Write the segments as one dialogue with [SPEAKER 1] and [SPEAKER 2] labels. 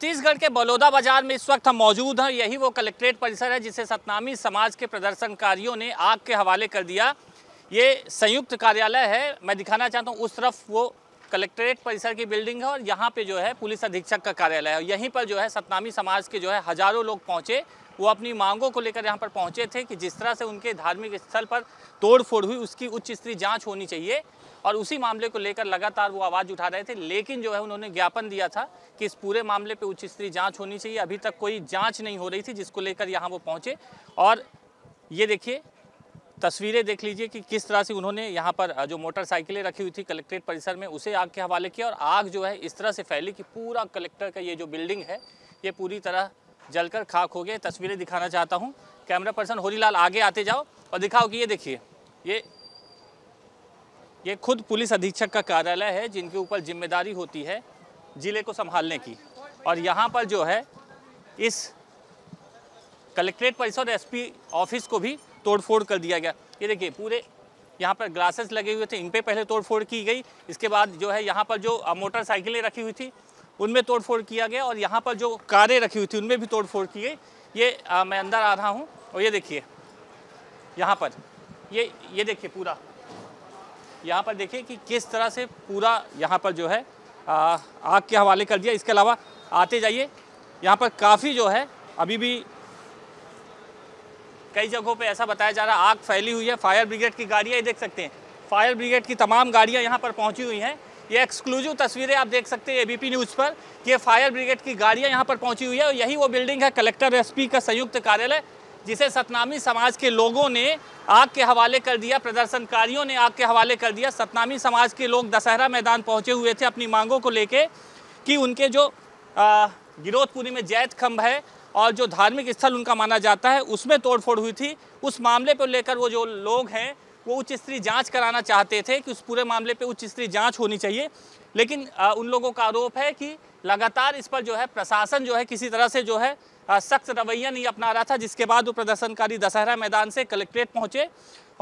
[SPEAKER 1] छत्तीसगढ़ के बलौदा बाजार में इस वक्त हम मौजूद हैं यही वो कलेक्ट्रेट परिसर है जिसे सतनामी समाज के प्रदर्शनकारियों ने आग के हवाले कर दिया ये संयुक्त कार्यालय है मैं दिखाना चाहता हूँ उस तरफ वो कलेक्ट्रेट परिसर की बिल्डिंग है और यहाँ पे जो है पुलिस अधीक्षक का कार्यालय है यहीं पर जो है सतनामी समाज के जो है हज़ारों लोग पहुँचे वो अपनी मांगों को लेकर यहाँ पर पहुँचे थे कि जिस तरह से उनके धार्मिक स्थल पर तोड़फोड़ हुई उसकी उच्च स्तरीय जाँच होनी चाहिए और उसी मामले को लेकर लगातार वो आवाज़ उठा रहे थे लेकिन जो है उन्होंने ज्ञापन दिया था कि इस पूरे मामले पर उच्च स्तरीय जाँच होनी चाहिए अभी तक कोई जाँच नहीं हो रही थी जिसको लेकर यहाँ वो पहुँचे और ये देखिए तस्वीरें देख लीजिए कि किस तरह से उन्होंने यहाँ पर जो मोटरसाइकिलें रखी हुई थी कलेक्ट्रेट परिसर में उसे आग के हवाले किया और आग जो है इस तरह से फैली कि पूरा कलेक्टर का ये जो बिल्डिंग है ये पूरी तरह जलकर खाक हो गया तस्वीरें दिखाना चाहता हूँ कैमरा पर्सन होरीलाल आगे आते जाओ और दिखाओ कि ये देखिए ये ये खुद पुलिस अधीक्षक का कार्यालय है जिनके ऊपर जिम्मेदारी होती है ज़िले को संभालने की और यहाँ पर जो है इस कलेक्ट्रेट परिसर एसपी ऑफिस को भी तोड़फोड़ कर दिया गया ये देखिए पूरे यहाँ पर ग्लासेस लगे हुए थे इन पर पहले तोड़फोड़ की गई इसके बाद जो है यहाँ पर जो मोटरसाइकिलें रखी हुई थी उनमें तोड़फोड़ किया गया और यहाँ पर जो कारें रखी हुई थी उनमें भी तोड़फोड़ की गई ये आ, मैं अंदर आ रहा हूँ और ये देखिए यहाँ पर ये ये देखिए पूरा यहाँ पर देखिए कि किस तरह से पूरा यहाँ पर जो है आ, आग के हवाले कर दिया इसके अलावा आते जाइए यहाँ पर काफ़ी जो है अभी भी कई जगहों पे ऐसा बताया जा रहा है आग फैली हुई है फायर ब्रिगेड की गाड़ियाँ ये देख सकते हैं फायर ब्रिगेड की तमाम गाड़ियाँ यहाँ पर पहुँची हुई हैं ये एक्सक्लूसिव तस्वीरें आप देख सकते हैं एबीपी न्यूज़ पर कि फायर ब्रिगेड की गाड़ियाँ यहाँ पर पहुँची हुई है और यही वो बिल्डिंग है कलेक्टर एसपी का संयुक्त कार्यालय जिसे सतनामी समाज के लोगों ने आग के हवाले कर दिया प्रदर्शनकारियों ने आग के हवाले कर दिया सतनामी समाज के लोग दशहरा मैदान पहुंचे हुए थे अपनी मांगों को लेके कि उनके जो गिरोधपुरी में जैत खम्भ है और जो धार्मिक स्थल उनका माना जाता है उसमें तोड़फोड़ हुई थी उस मामले पर लेकर वो जो लोग हैं वो उच्च स्तरीय जाँच कराना चाहते थे कि उस पूरे मामले पर उच्च स्तरीय जाँच होनी चाहिए लेकिन आ, उन लोगों का आरोप है कि लगातार इस पर जो है प्रशासन जो है किसी तरह से जो है सख्त रवैया नहीं अपना रहा था जिसके बाद वो प्रदर्शनकारी दशहरा मैदान से कलेक्ट्रेट पहुंचे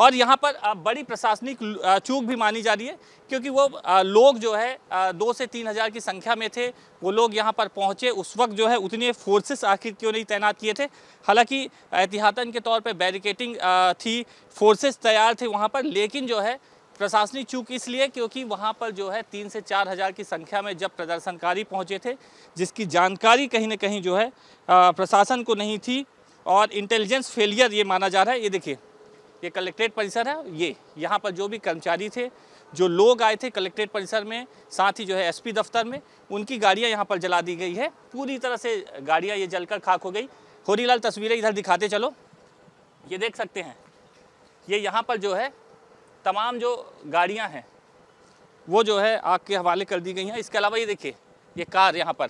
[SPEAKER 1] और यहाँ पर बड़ी प्रशासनिक चूक भी मानी जा रही है क्योंकि वो लोग जो है दो से तीन हज़ार की संख्या में थे वो लोग यहाँ पर पहुँचे उस वक्त जो है उतने फोर्सेस आखिर क्यों नहीं तैनात किए थे हालांकि एहतियातन के तौर पर बैरिकेटिंग थी फोर्सेस तैयार थे वहाँ पर लेकिन जो है प्रशासनिक चूक इसलिए क्योंकि वहाँ पर जो है तीन से चार हज़ार की संख्या में जब प्रदर्शनकारी पहुँचे थे जिसकी जानकारी कहीं ना कहीं जो है प्रशासन को नहीं थी और इंटेलिजेंस फेलियर ये माना जा रहा है ये देखिए ये कलेक्ट्रेट परिसर है ये यहाँ पर जो भी कर्मचारी थे जो लोग आए थे कलेक्ट्रेट परिसर में साथ ही जो है एसपी दफ्तर में उनकी गाड़ियाँ यहाँ पर जला दी गई है पूरी तरह से गाड़ियाँ ये जलकर खाक हो गई होरीलाल तस्वीरें इधर दिखाते चलो ये देख सकते हैं ये यहाँ पर जो है तमाम जो गाड़ियाँ हैं वो जो है आग के हवाले कर दी गई हैं इसके अलावा ये देखिए ये कार यहाँ पर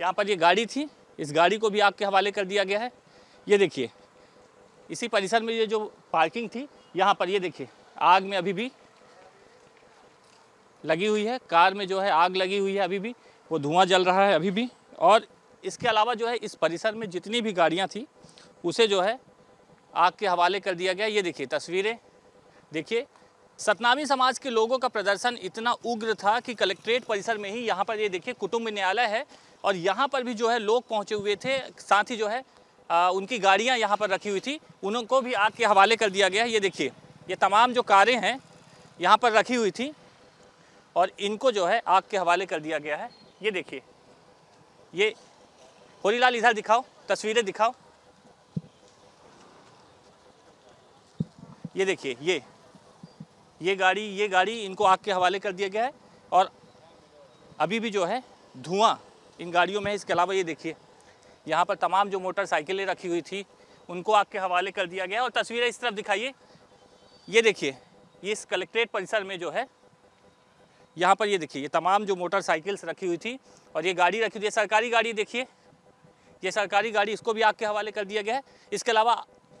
[SPEAKER 1] यहाँ पर ये गाड़ी थी इस गाड़ी को भी आग के हवाले कर दिया गया है ये देखिए इसी परिसर में ये जो पार्किंग थी यहाँ पर ये देखिए आग में अभी भी लगी हुई है कार में जो है आग लगी हुई है अभी भी वो धुआं जल रहा है अभी भी और इसके अलावा जो है इस परिसर में जितनी भी गाड़ियाँ थी उसे जो है आग के हवाले कर दिया गया ये देखिए तस्वीरें देखिए सतनामी समाज के लोगों का प्रदर्शन इतना उग्र था कि कलेक्ट्रेट परिसर में ही यहाँ पर ये देखिए कुटुंब न्यायालय है और यहाँ पर भी जो है लोग पहुँचे हुए थे साथ ही जो है आ, उनकी गाड़ियाँ यहाँ पर रखी हुई थी उनको भी आग के हवाले कर दिया गया है ये देखिए ये तमाम जो कारें हैं यहाँ पर रखी हुई थी और इनको जो है आग के हवाले कर दिया गया है ये देखिए ये होलीलाल इधर दिखाओ तस्वीरें दिखाओ ये देखिए ये ये गाड़ी ये गाड़ी इनको आग के हवाले कर दिया गया है और अभी भी जो है धुआं इन गाड़ियों में इसके अलावा ये देखिए यहाँ पर तमाम जो मोटरसाइकिलें रखी हुई थी उनको आग के हवाले कर दिया गया और तस्वीरें इस तरफ दिखाइए ये देखिए ये इस कलेक्ट्रेट परिसर में जो है यहाँ पर ये देखिए ये तमाम जो मोटरसाइकिल्स रखी हुई थी और ये गाड़ी रखी हुई है सरकारी गाड़ी देखिए ये सरकारी गाड़ी इसको भी आग के हवाले कर दिया गया है इसके अलावा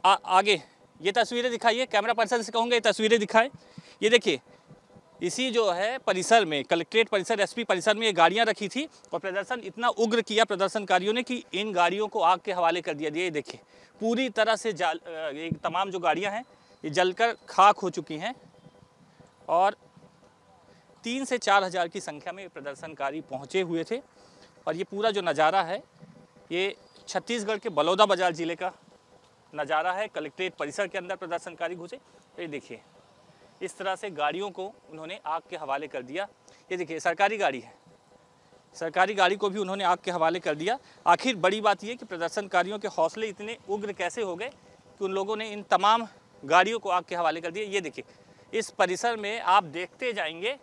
[SPEAKER 1] आगे ये तस्वीरें दिखाइए कैमरा पर्सन से कहूँगा ये तस्वीरें दिखाएं ये देखिए इसी जो है परिसर में कलेक्ट्रेट परिसर एसपी परिसर में ये गाड़ियाँ रखी थी और प्रदर्शन इतना उग्र किया प्रदर्शनकारियों ने कि इन गाड़ियों को आग के हवाले कर दिया ये देखिए पूरी तरह से जाल ये तमाम जो गाड़ियाँ हैं ये जलकर खाक हो चुकी हैं और तीन से चार हज़ार की संख्या में प्रदर्शनकारी पहुँचे हुए थे और ये पूरा जो नज़ारा है ये छत्तीसगढ़ के बलौदा बाजार ज़िले का नज़ारा है कलेक्ट्रेट परिसर के अंदर प्रदर्शनकारी घुसे तो ये देखिए इस तरह से गाड़ियों को उन्होंने आग के हवाले कर दिया ये देखिए सरकारी गाड़ी है सरकारी गाड़ी को भी उन्होंने आग के हवाले कर दिया आखिर बड़ी बात यह कि प्रदर्शनकारियों के हौसले इतने उग्र कैसे हो गए कि उन लोगों ने इन तमाम गाड़ियों को आग के हवाले कर दिया ये देखिए इस परिसर में आप देखते जाएंगे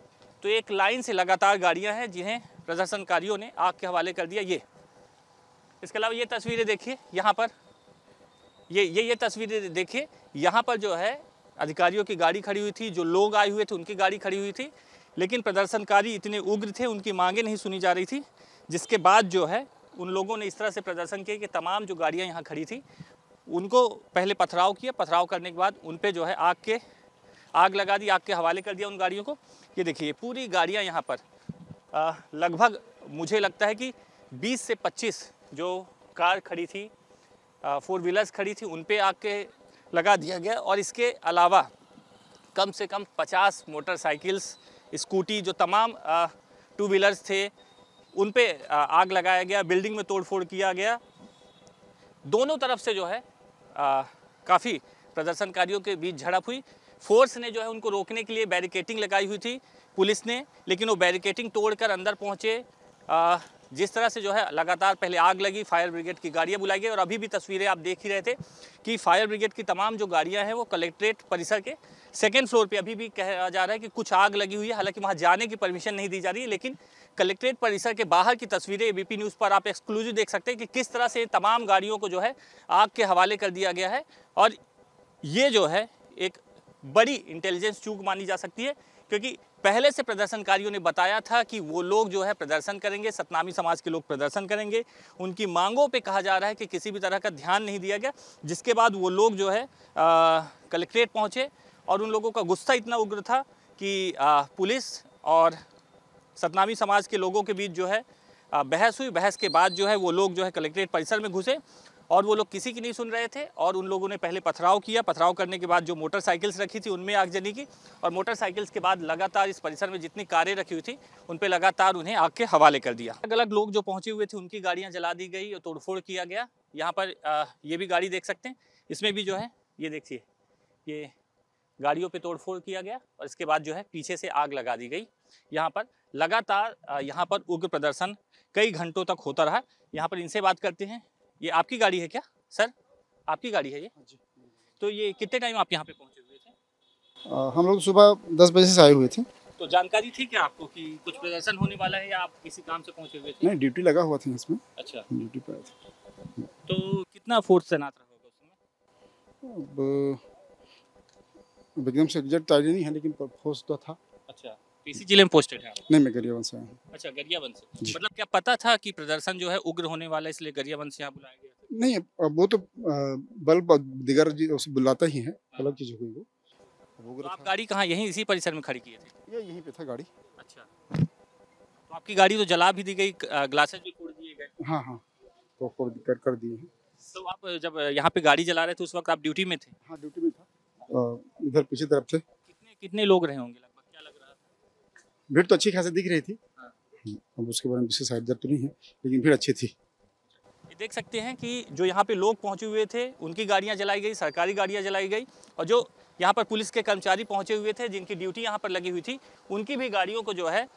[SPEAKER 1] तो एक लाइन से लगातार गाड़ियां हैं जिन्हें प्रदर्शनकारियों ने आग के हवाले कर दिया ये इसके अलावा ये तस्वीरें देखिए यहाँ पर ये ये ये तस्वीरें देखिए यहाँ पर जो है अधिकारियों की गाड़ी खड़ी हुई थी जो लोग आए हुए थे उनकी गाड़ी खड़ी हुई थी लेकिन प्रदर्शनकारी इतने उग्र थे उनकी मांगे नहीं सुनी जा रही थी जिसके बाद जो है उन लोगों ने इस तरह से प्रदर्शन किया कि तमाम जो गाड़ियाँ यहाँ खड़ी थी उनको पहले पथराव किया पथराव करने के बाद उन पर जो है आग के आग लगा दी आग के हवाले कर दिया उन गाड़ियों को ये देखिए पूरी गाड़ियाँ यहाँ पर लगभग मुझे लगता है कि बीस से पच्चीस जो कार खड़ी थी फोर व्हीलर्स खड़ी थी उन पर आग के लगा दिया गया और इसके अलावा कम से कम 50 मोटरसाइकिल्स स्कूटी जो तमाम टू व्हीलर्स थे उन पे आग लगाया गया बिल्डिंग में तोड़फोड़ किया गया दोनों तरफ से जो है काफ़ी प्रदर्शनकारियों के बीच झड़प हुई फोर्स ने जो है उनको रोकने के लिए बैरिकेटिंग लगाई हुई थी पुलिस ने लेकिन वो बैरिकेटिंग तोड़कर अंदर पहुँचे जिस तरह से जो है लगातार पहले आग लगी फायर ब्रिगेड की गाड़ियाँ बुलाई गई और अभी भी तस्वीरें आप देख ही रहे थे कि फायर ब्रिगेड की तमाम जो गाड़ियाँ हैं वो कलेक्ट्रेट परिसर के सेकेंड फ्लोर पर अभी भी कहा जा रहा है कि कुछ आग लगी हुई है हालांकि वहाँ जाने की परमिशन नहीं दी जा रही है लेकिन कलेक्ट्रेट परिसर के बाहर की तस्वीरें पी न्यूज़ पर आप एक्सक्लूसिव देख सकते हैं कि किस तरह से तमाम गाड़ियों को जो है आग के हवाले कर दिया गया है और ये जो है एक बड़ी इंटेलिजेंस चूक मानी जा सकती है क्योंकि पहले से प्रदर्शनकारियों ने बताया था कि वो लोग जो है प्रदर्शन करेंगे सतनामी समाज के लोग प्रदर्शन करेंगे उनकी मांगों पे कहा जा रहा है कि किसी भी तरह का ध्यान नहीं दिया गया जिसके बाद वो लोग जो है कलेक्ट्रेट पहुँचे और उन लोगों का गुस्सा इतना उग्र था कि आ, पुलिस और सतनामी समाज के लोगों के बीच जो है बहस हुई बहस के बाद जो है वो लोग जो है कलेक्ट्रेट परिसर में घुसे और वो लोग किसी की नहीं सुन रहे थे और उन लोगों ने पहले पथराव किया पथराव करने के बाद जो मोटरसाइकिल्स रखी थी उनमें आगजनी की और मोटरसाइकिल्स के बाद लगातार इस परिसर में जितनी कारें रखी हुई थी उन पर लगातार उन्हें आग के हवाले कर दिया अलग अलग लोग जो पहुंचे हुए थे उनकी गाड़ियाँ जला दी गई और तोड़फोड़ किया गया यहाँ पर ये भी गाड़ी देख सकते हैं इसमें भी जो है ये देखिए ये गाड़ियों पे तोड़फोड़ किया गया और इसके बाद जो है पीछे से आग लगा दी गई यहाँ पर लगातार यहाँ पर उग्र प्रदर्शन कई घंटों तक होता रहा यहाँ पर इनसे बात करते हैं ये आपकी गाड़ी है क्या सर आपकी गाड़ी है ये हाँ तो ये कितने टाइम आप यहाँ पे पहुँचे हुए थे आ, हम लोग सुबह दस बजे से आए हुए थे तो जानकारी थी क्या आपको कि कुछ प्रदर्शन होने वाला है या आप किसी काम से पहुँचे हुए थे नहीं ड्यूटी लगा हुआ था इसमें अच्छा ड्यूटी पर आया तो कितना फोर्स तैनात रहा होगा उसमें अब एकदम से एग्जैक्ट आइडिया नहीं है लेकिन फोर्स तो था अच्छा पीसी जिले में पोस्टेड है नहीं मैं गरियाबंद से अच्छा गरियाबंद से मतलब क्या पता था कि प्रदर्शन जो है उग्र होने वाला है इसलिए गरियाबंद से यहाँ बुलाया गया नहीं वो तो बल्ब दिगर जी उसे बुलाता ही है हाँ। अलग चीज़ हो गई वो तो आप गाड़ी कहाँ यहीं इसी परिसर में खड़ी किए थे ये यहीं पे था गाड़ी अच्छा तो आपकी गाड़ी तो जला भी दी गई ग्लासेज भी फोड़ दिए गए हाँ हाँ तो फोड़ कर कर दिए हैं तो आप जब यहाँ पे गाड़ी जला रहे थे उस वक्त आप ड्यूटी में थे हाँ ड्यूटी में था इधर पीछे तरफ से कितने कितने लोग रहे होंगे भीड़ तो अच्छी खासी दिख रही थी हाँ। हम्म, अब उसके बारे में विशेष आइडिया तो नहीं है लेकिन भीड़ अच्छी थी देख सकते हैं कि जो यहाँ पे लोग पहुँचे हुए थे उनकी गाड़ियाँ जलाई गई सरकारी गाड़ियाँ जलाई गई और जो यहाँ पर पुलिस के कर्मचारी पहुँचे हुए थे जिनकी ड्यूटी यहाँ पर लगी हुई थी उनकी भी गाड़ियों को जो है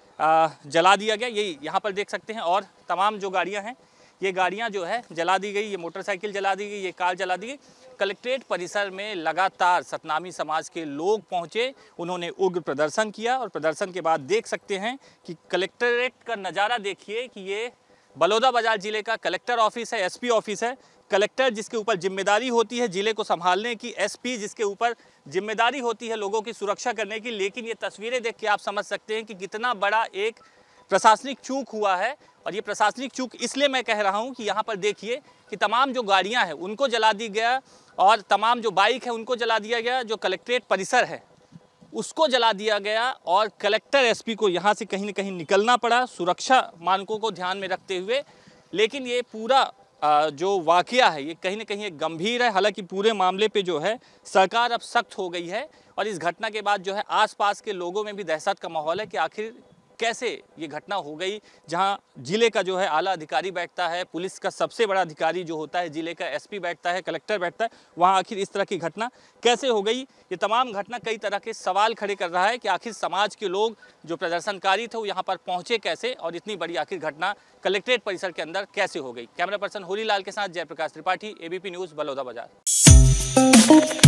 [SPEAKER 1] जला दिया गया यही यहाँ पर देख सकते हैं और तमाम जो गाड़ियाँ हैं ये गाड़ियाँ जो है जला दी गई ये मोटरसाइकिल जला दी गई ये कार जला दी गई कलेक्ट्रेट परिसर में लगातार सतनामी समाज के लोग पहुंचे उन्होंने उग्र प्रदर्शन किया और प्रदर्शन के बाद देख सकते हैं कि कलेक्ट्रेट का नज़ारा देखिए कि ये बलौदा बाजार ज़िले का कलेक्टर ऑफिस है एसपी ऑफिस है कलेक्टर जिसके ऊपर जिम्मेदारी होती है ज़िले को संभालने की एसपी जिसके ऊपर जिम्मेदारी होती है लोगों की सुरक्षा करने की लेकिन ये तस्वीरें देख के आप समझ सकते हैं कि कितना बड़ा एक प्रशासनिक चूक हुआ है और ये प्रशासनिक चूक इसलिए मैं कह रहा हूँ कि यहाँ पर देखिए कि तमाम जो गाड़ियाँ हैं उनको जला दी गया और तमाम जो बाइक है उनको जला दिया गया जो कलेक्ट्रेट परिसर है उसको जला दिया गया और कलेक्टर एसपी को यहाँ से कहीं ना कहीं निकलना पड़ा सुरक्षा मानकों को ध्यान में रखते हुए लेकिन ये पूरा जो वाक़ है ये कहीं ना कहीं एक गंभीर है हालांकि पूरे मामले पे जो है सरकार अब सख्त हो गई है और इस घटना के बाद जो है आसपास के लोगों में भी दहशत का माहौल है कि आखिर कैसे ये घटना हो गई जहां जिले का जो है आला अधिकारी बैठता है पुलिस का सबसे बड़ा अधिकारी जो होता है जिले का एसपी बैठता है कलेक्टर बैठता है वहां आखिर इस तरह की घटना कैसे हो गई ये तमाम घटना कई तरह के सवाल खड़े कर रहा है कि आखिर समाज के लोग जो प्रदर्शनकारी थे वो यहाँ पर पहुँचे कैसे और इतनी बड़ी आखिर घटना कलेक्ट्रेट परिसर के अंदर कैसे हो गई कैमरा पर्सन होली के साथ जयप्रकाश त्रिपाठी एबीपी न्यूज़ बलौदा बाजार